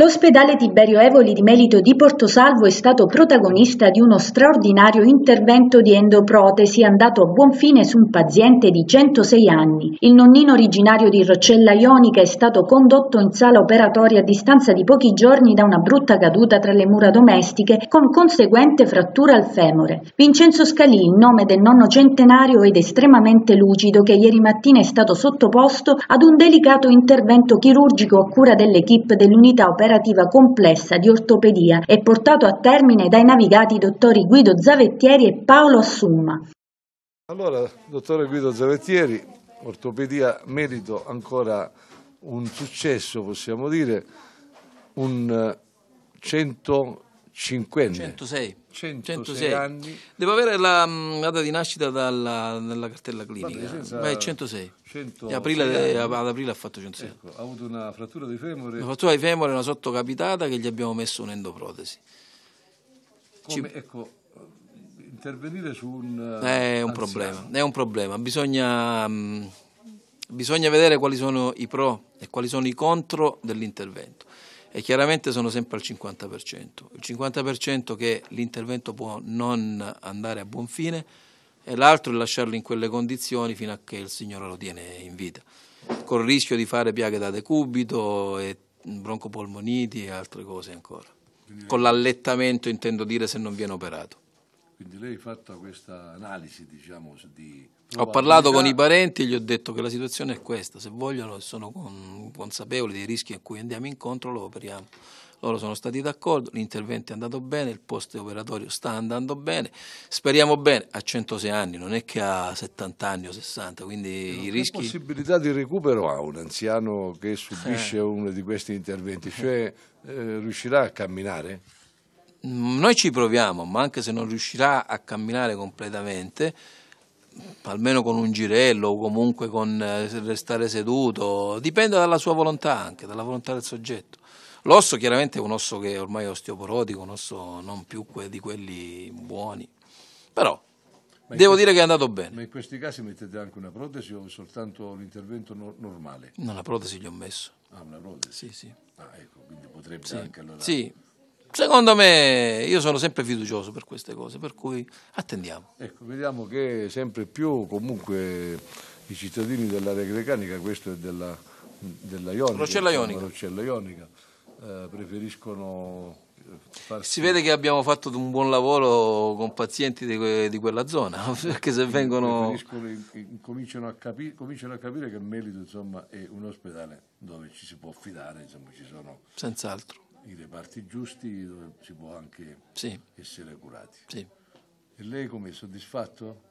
L'ospedale Tiberio Evoli di Melito di Portosalvo è stato protagonista di uno straordinario intervento di endoprotesi andato a buon fine su un paziente di 106 anni. Il nonnino originario di Roccella Ionica è stato condotto in sala operatoria a distanza di pochi giorni da una brutta caduta tra le mura domestiche con conseguente frattura al femore. Vincenzo Scalì, in nome del nonno centenario ed estremamente lucido, che ieri mattina è stato sottoposto ad un delicato intervento chirurgico a cura dell'equipe dell'unità operativa operativa complessa di ortopedia e portato a termine dai navigati dottori Guido Zavettieri e Paolo Assumma. Allora, dottore Guido Zavettieri, ortopedia merito ancora un successo, possiamo dire, un 100 eh, Cinquenne. 106. 106. 106. anni. Devo avere la mm, data di nascita dalla, dalla cartella clinica. Ma è 106. 100 aprile, eh, ad aprile ha fatto 106. Ecco, ha avuto una frattura di femore. Una frattura di femore, una sottocapitata che gli abbiamo messo un'endoprotesi. Come, Ci... Ecco, intervenire su un... È un problema, è un problema. Bisogna, mh, mm, bisogna vedere quali sono i pro e quali sono i contro dell'intervento e chiaramente sono sempre al 50%. Il 50% che l'intervento può non andare a buon fine e l'altro è lasciarlo in quelle condizioni fino a che il Signore lo tiene in vita, col rischio di fare piaghe da decubito e broncopolmoniti e altre cose ancora. Con l'allettamento intendo dire se non viene operato. Quindi lei ha fatto questa analisi, diciamo, di... Ho parlato con i parenti e gli ho detto che la situazione è questa, se vogliono e sono consapevoli dei rischi a cui andiamo incontro lo operiamo. Loro sono stati d'accordo, l'intervento è andato bene, il post operatorio sta andando bene, speriamo bene, a 106 anni, non è che a 70 anni o 60, quindi no, i rischi... Che possibilità di recupero ha un anziano che subisce eh. uno di questi interventi? Eh. Cioè eh, riuscirà a camminare? noi ci proviamo, ma anche se non riuscirà a camminare completamente, almeno con un girello o comunque con eh, restare seduto, dipende dalla sua volontà anche, dalla volontà del soggetto. L'osso chiaramente è un osso che ormai è osteoporotico, un osso non più di quelli buoni, però ma devo dire che è andato bene. Ma in questi casi mettete anche una protesi o soltanto un intervento no normale? No, la protesi gli ho messo. Ah, una protesi? Sì, sì. Ah, ecco, quindi potrebbe sì. anche allora... Sì, secondo me io sono sempre fiducioso per queste cose, per cui attendiamo. Ecco, vediamo che sempre più comunque i cittadini dell'area grecanica, questo è della, della Ionica, Rocella Ionica, Rocella Ionica eh, preferiscono... Eh, Farsi... Si vede che abbiamo fatto un buon lavoro con pazienti di, que, di quella zona, perché se vengono... Cominciano a, capire, cominciano a, capire che Melito insomma, è un ospedale dove ci si può affidare, insomma, ci sono... Senz'altro i reparti giusti dove si può anche sì. essere curati. Sì. E lei come è soddisfatto?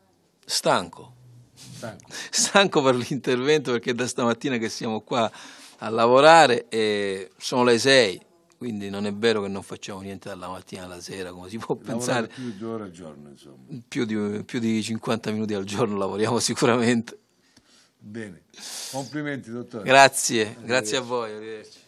Stanco. Stanco. Stanco per l'intervento perché da stamattina che siamo qua a lavorare e sono le sei, quindi non è vero che non facciamo niente dalla mattina alla sera come si può Lavorare pensare. Più di due ore al giorno, insomma. Più di, più di 50 minuti al giorno lavoriamo sicuramente. Bene, complimenti dottore. Grazie, grazie a voi, arrivederci.